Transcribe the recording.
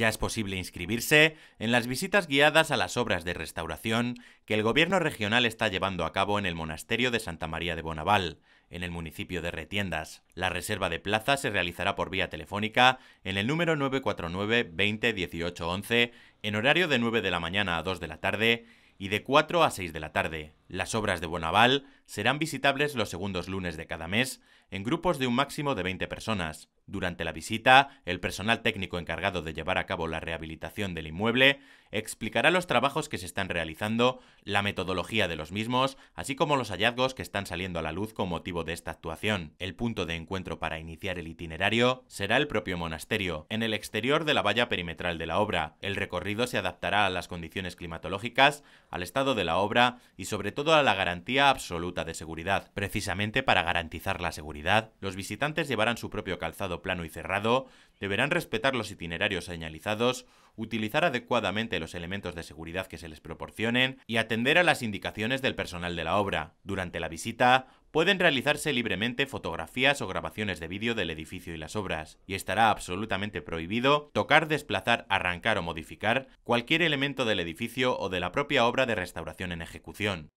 Ya es posible inscribirse en las visitas guiadas a las obras de restauración que el gobierno regional está llevando a cabo en el monasterio de Santa María de Bonaval, en el municipio de Retiendas. La reserva de plaza se realizará por vía telefónica en el número 949 20 11 en horario de 9 de la mañana a 2 de la tarde y de 4 a 6 de la tarde. Las obras de Bonaval serán visitables los segundos lunes de cada mes en grupos de un máximo de 20 personas. Durante la visita, el personal técnico encargado de llevar a cabo la rehabilitación del inmueble explicará los trabajos que se están realizando, la metodología de los mismos, así como los hallazgos que están saliendo a la luz con motivo de esta actuación. El punto de encuentro para iniciar el itinerario será el propio monasterio, en el exterior de la valla perimetral de la obra. El recorrido se adaptará a las condiciones climatológicas, al estado de la obra y sobre todo a la garantía absoluta de seguridad. Precisamente para garantizar la seguridad, los visitantes llevarán su propio calzado plano y cerrado, deberán respetar los itinerarios señalizados, utilizar adecuadamente los elementos de seguridad que se les proporcionen y atender a las indicaciones del personal de la obra. Durante la visita, pueden realizarse libremente fotografías o grabaciones de vídeo del edificio y las obras, y estará absolutamente prohibido tocar, desplazar, arrancar o modificar cualquier elemento del edificio o de la propia obra de restauración en ejecución.